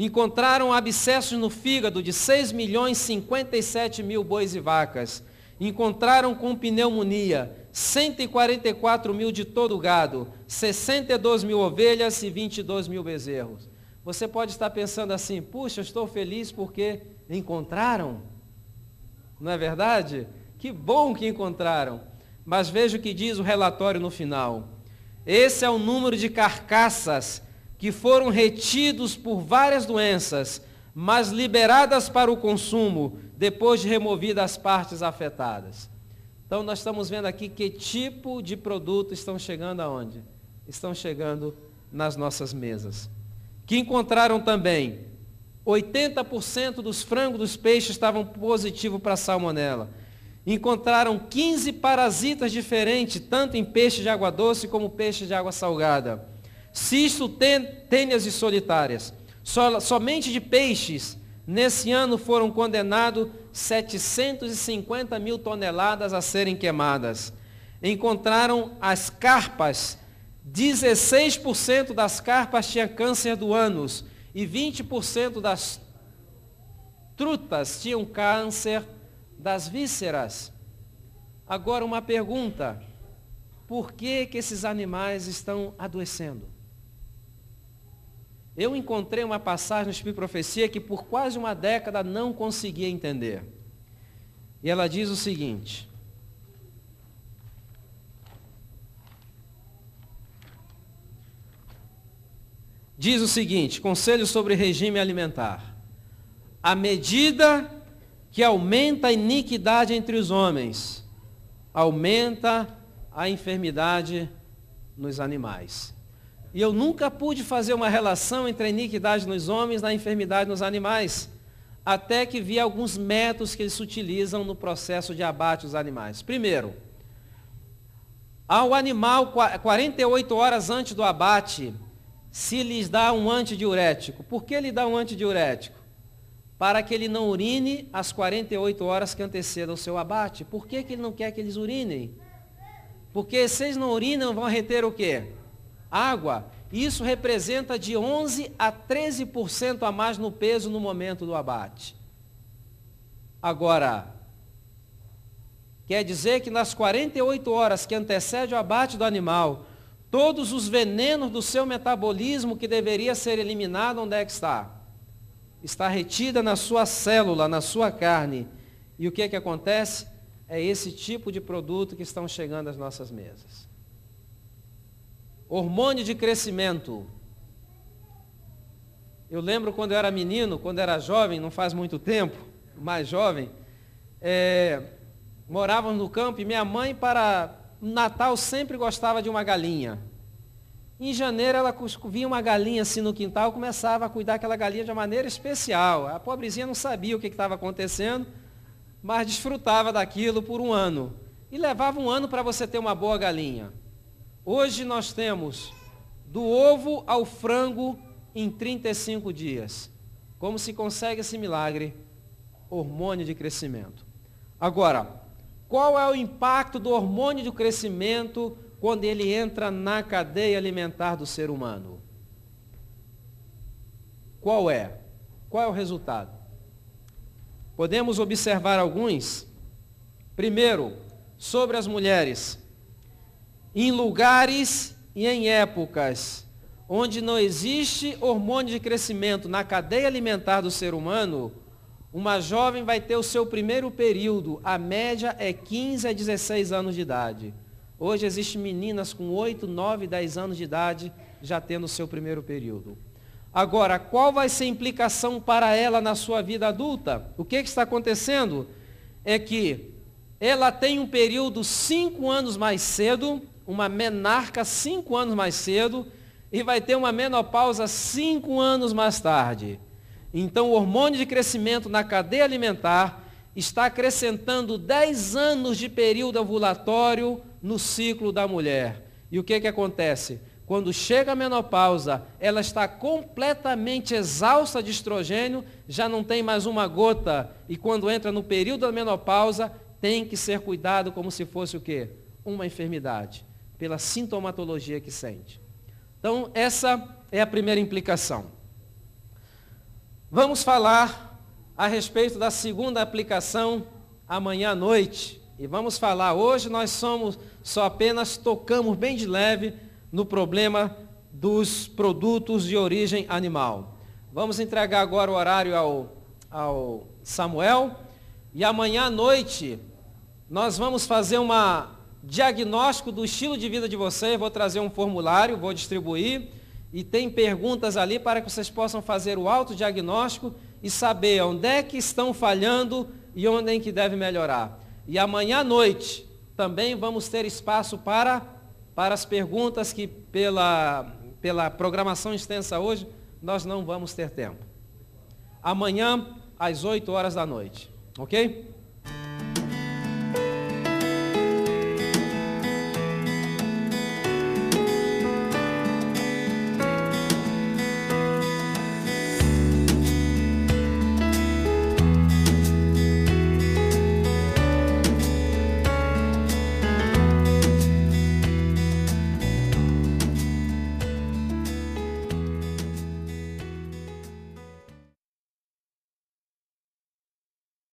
Encontraram abscessos no fígado de 6 milhões 57 mil bois e vacas. Encontraram com pneumonia 144 mil de todo o gado, 62 mil ovelhas e 22 mil bezerros. Você pode estar pensando assim, puxa, estou feliz porque encontraram. Não é verdade? Que bom que encontraram. Mas veja o que diz o relatório no final. Esse é o número de carcaças que foram retidos por várias doenças, mas liberadas para o consumo, depois de removidas as partes afetadas. Então nós estamos vendo aqui que tipo de produto estão chegando aonde? Estão chegando nas nossas mesas. Que encontraram também 80% dos frangos dos peixes estavam positivos para salmonela. Encontraram 15 parasitas diferentes, tanto em peixe de água doce como peixe de água salgada cisto, tênias e solitárias. somente de peixes, nesse ano foram condenados 750 mil toneladas a serem queimadas. Encontraram as carpas, 16% das carpas tinha câncer do ânus e 20% das trutas tinham câncer das vísceras. Agora uma pergunta, por que, que esses animais estão adoecendo? Eu encontrei uma passagem no Espírito Profecia que por quase uma década não conseguia entender. E ela diz o seguinte: Diz o seguinte, conselho sobre regime alimentar. À medida que aumenta a iniquidade entre os homens, aumenta a enfermidade nos animais. E eu nunca pude fazer uma relação entre a iniquidade nos homens e a enfermidade nos animais, até que vi alguns métodos que eles utilizam no processo de abate dos animais. Primeiro, ao animal 48 horas antes do abate, se lhes dá um antidiurético. Por que lhe dá um antidiurético? Para que ele não urine as 48 horas que antecedam o seu abate. Por que, que ele não quer que eles urinem? Porque se eles não urinam, vão reter o quê? água, isso representa de 11 a 13% a mais no peso no momento do abate. Agora, quer dizer que nas 48 horas que antecede o abate do animal, todos os venenos do seu metabolismo que deveria ser eliminado, onde é que está? Está retida na sua célula, na sua carne. E o que é que acontece? É esse tipo de produto que estão chegando às nossas mesas. Hormônio de crescimento. Eu lembro quando eu era menino, quando era jovem, não faz muito tempo, mais jovem, é, morávamos no campo e minha mãe para Natal sempre gostava de uma galinha. Em janeiro ela via uma galinha assim no quintal, começava a cuidar aquela galinha de uma maneira especial. A pobrezinha não sabia o que estava acontecendo, mas desfrutava daquilo por um ano. E levava um ano para você ter uma boa galinha. Hoje nós temos do ovo ao frango em 35 dias. Como se consegue esse milagre? Hormônio de crescimento. Agora, qual é o impacto do hormônio de crescimento quando ele entra na cadeia alimentar do ser humano? Qual é? Qual é o resultado? Podemos observar alguns. Primeiro, sobre as mulheres em lugares e em épocas onde não existe hormônio de crescimento na cadeia alimentar do ser humano, uma jovem vai ter o seu primeiro período, a média é 15 a 16 anos de idade. Hoje existem meninas com 8, 9, 10 anos de idade já tendo o seu primeiro período. Agora, qual vai ser a implicação para ela na sua vida adulta? O que, que está acontecendo? É que ela tem um período 5 anos mais cedo uma menarca cinco anos mais cedo e vai ter uma menopausa cinco anos mais tarde. Então, o hormônio de crescimento na cadeia alimentar está acrescentando 10 anos de período ovulatório no ciclo da mulher. E o que, que acontece? Quando chega a menopausa, ela está completamente exausta de estrogênio, já não tem mais uma gota. E quando entra no período da menopausa, tem que ser cuidado como se fosse o quê? Uma enfermidade pela sintomatologia que sente. Então, essa é a primeira implicação. Vamos falar a respeito da segunda aplicação amanhã à noite. E vamos falar, hoje nós somos, só apenas tocamos bem de leve no problema dos produtos de origem animal. Vamos entregar agora o horário ao, ao Samuel. E amanhã à noite nós vamos fazer uma diagnóstico do estilo de vida de vocês, vou trazer um formulário, vou distribuir e tem perguntas ali para que vocês possam fazer o autodiagnóstico e saber onde é que estão falhando e onde é que deve melhorar. E amanhã à noite também vamos ter espaço para, para as perguntas que pela, pela programação extensa hoje nós não vamos ter tempo. Amanhã às 8 horas da noite, ok?